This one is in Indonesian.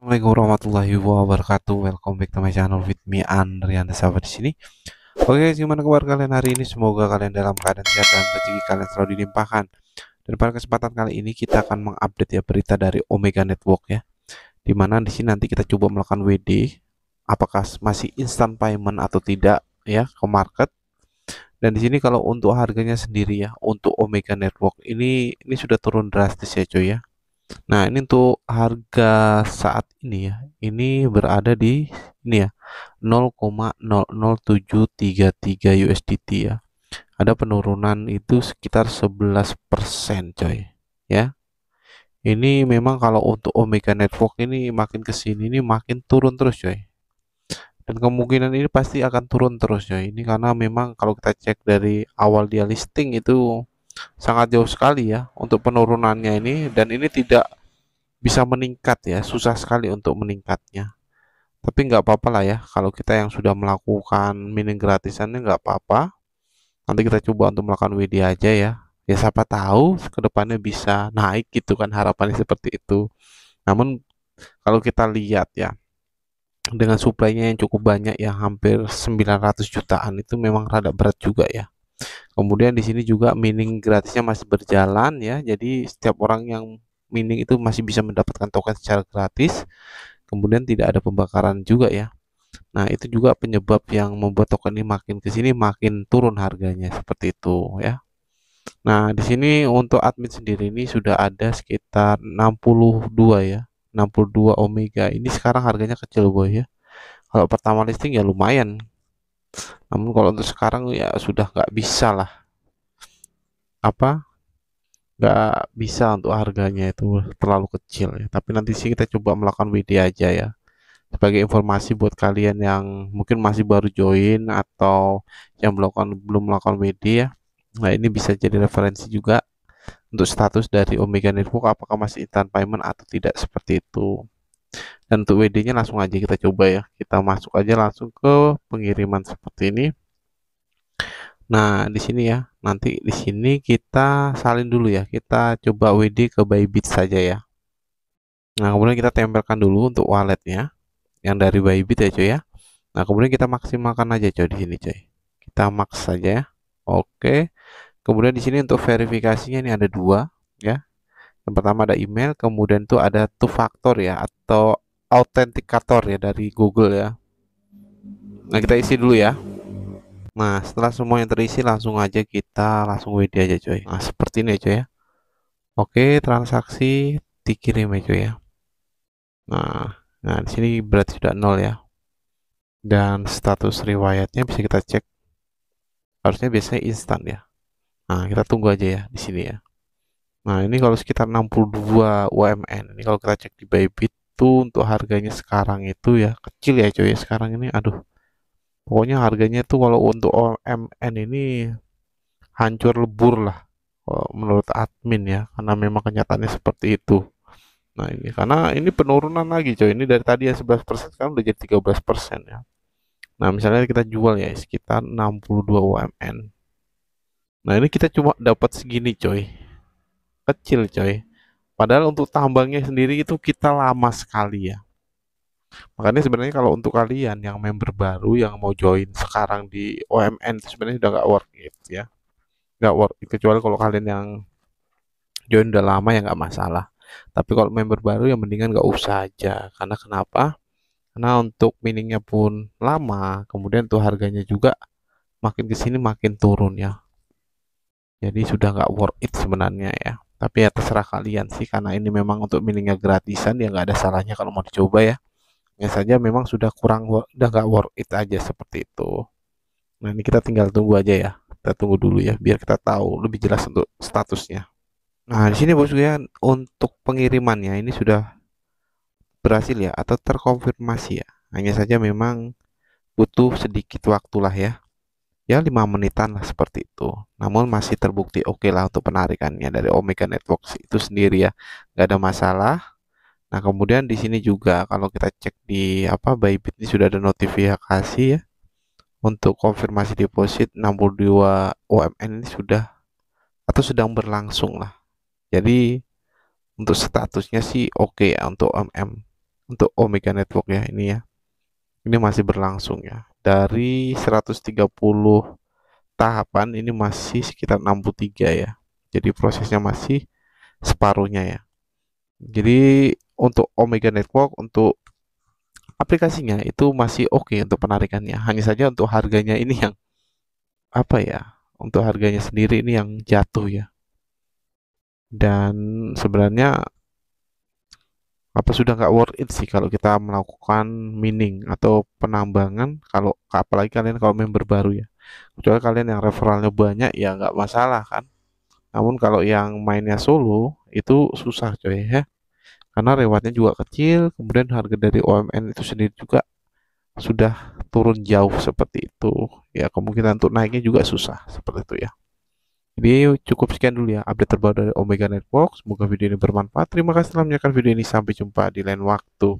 Assalamualaikum warahmatullahi wabarakatuh. Welcome back to my channel with me Andrian Desava di sini. Oke, okay, gimana kabar kalian hari ini? Semoga kalian dalam keadaan sehat dan rezeki kalian selalu dilimpahkan. Dan pada kesempatan kali ini kita akan mengupdate ya berita dari Omega Network ya. Dimana di sini nanti kita coba melakukan WD apakah masih instant payment atau tidak ya ke market. Dan di sini kalau untuk harganya sendiri ya untuk Omega Network ini ini sudah turun drastis ya cuy ya Nah, ini untuk harga saat ini ya. Ini berada di ini ya 0,00733 USDT ya. Ada penurunan itu sekitar 11% coy. Ya. Ini memang kalau untuk Omega Network ini makin ke sini ini makin turun terus coy. Dan kemungkinan ini pasti akan turun terus coy. Ini karena memang kalau kita cek dari awal dia listing itu sangat jauh sekali ya untuk penurunannya ini dan ini tidak bisa meningkat ya susah sekali untuk meningkatnya tapi nggak apa-apa lah ya kalau kita yang sudah melakukan mining gratisannya nggak apa-apa nanti kita coba untuk melakukan WD aja ya ya siapa tahu kedepannya bisa naik gitu kan harapannya seperti itu namun kalau kita lihat ya dengan suplainya yang cukup banyak ya hampir 900 jutaan itu memang rada berat juga ya Kemudian di sini juga mining gratisnya masih berjalan ya. Jadi setiap orang yang mining itu masih bisa mendapatkan token secara gratis. Kemudian tidak ada pembakaran juga ya. Nah, itu juga penyebab yang membuat token ini makin ke sini makin turun harganya seperti itu ya. Nah, di sini untuk admin sendiri ini sudah ada sekitar 62 ya. 62 Omega. Ini sekarang harganya kecil boy ya. Kalau pertama listing ya lumayan namun kalau untuk sekarang ya sudah nggak bisa lah apa nggak bisa untuk harganya itu terlalu kecil ya tapi nanti sih kita coba melakukan WD aja ya sebagai informasi buat kalian yang mungkin masih baru join atau yang melakukan belum melakukan WD ya nah ini bisa jadi referensi juga untuk status dari Omega Network apakah masih instant payment atau tidak seperti itu dan untuk WD-nya langsung aja kita coba ya kita masuk aja langsung ke pengiriman seperti ini nah di sini ya nanti di sini kita salin dulu ya kita coba WD ke Bybit saja ya nah kemudian kita tempelkan dulu untuk walletnya yang dari Bybit ya cuy ya nah kemudian kita maksimalkan aja cuy di sini cuy, kita max saja ya oke kemudian di sini untuk verifikasinya ini ada dua ya yang pertama ada email kemudian itu ada two factor ya atau autentikator ya dari Google ya. Nah, kita isi dulu ya. Nah, setelah semua yang terisi langsung aja kita langsung WD aja coy. Nah, seperti ini aja ya, ya. Oke, transaksi dikirim ya coy ya. Nah, nah di sini berarti sudah nol ya. Dan status riwayatnya bisa kita cek. Harusnya biasanya instan ya. Nah, kita tunggu aja ya di sini ya. Nah, ini kalau sekitar 62 UMN. Ini kalau kita cek di Bybit itu untuk harganya sekarang itu ya kecil ya coy sekarang ini aduh pokoknya harganya itu kalau untuk OMN ini hancur lebur lah menurut admin ya karena memang kenyataannya seperti itu nah ini karena ini penurunan lagi coy ini dari tadi ya 11% sekarang udah jadi 13% ya nah misalnya kita jual ya sekitar 62 UMN nah ini kita cuma dapat segini coy kecil coy Padahal untuk tambangnya sendiri itu kita lama sekali ya. Makanya sebenarnya kalau untuk kalian yang member baru yang mau join sekarang di OMN sebenarnya sudah nggak worth it ya. Nggak worth it kecuali kalau kalian yang join udah lama ya nggak masalah. Tapi kalau member baru yang mendingan nggak usah aja. Karena kenapa? Karena untuk miningnya pun lama, kemudian tuh harganya juga makin kesini makin turun ya. Jadi sudah nggak worth it sebenarnya ya tapi ya terserah kalian sih karena ini memang untuk miningnya gratisan ya nggak ada salahnya kalau mau dicoba ya hanya saja memang sudah kurang udah nggak worth it aja seperti itu nah ini kita tinggal tunggu aja ya kita tunggu dulu ya biar kita tahu lebih jelas untuk statusnya nah di sini bosku ya untuk pengirimannya ini sudah berhasil ya atau terkonfirmasi ya hanya saja memang butuh sedikit waktulah ya ya lima menitan lah seperti itu namun masih terbukti oke okay lah untuk penarikannya dari Omega Network itu sendiri ya nggak ada masalah nah kemudian di sini juga kalau kita cek di apa Bybit ini sudah ada notifikasi ya untuk konfirmasi deposit 62 UMN ini sudah atau sedang berlangsung lah jadi untuk statusnya sih oke okay ya untuk MM untuk Omega Network ya ini ya ini masih berlangsung ya dari 130 tahapan ini masih sekitar 63 ya. Jadi prosesnya masih separuhnya ya. Jadi untuk Omega Network untuk aplikasinya itu masih oke okay untuk penarikannya. Hanya saja untuk harganya ini yang apa ya? Untuk harganya sendiri ini yang jatuh ya. Dan sebenarnya apa sudah nggak worth it sih kalau kita melakukan mining atau penambangan kalau apalagi kalian kalau member baru ya kecuali kalian yang referralnya banyak ya nggak masalah kan namun kalau yang mainnya solo itu susah coy ya karena rewardnya juga kecil kemudian harga dari OMN itu sendiri juga sudah turun jauh seperti itu ya kemungkinan untuk naiknya juga susah seperti itu ya jadi cukup sekian dulu ya update terbaru dari Omega Network. Semoga video ini bermanfaat. Terima kasih telah menyaksikan video ini. Sampai jumpa di lain waktu.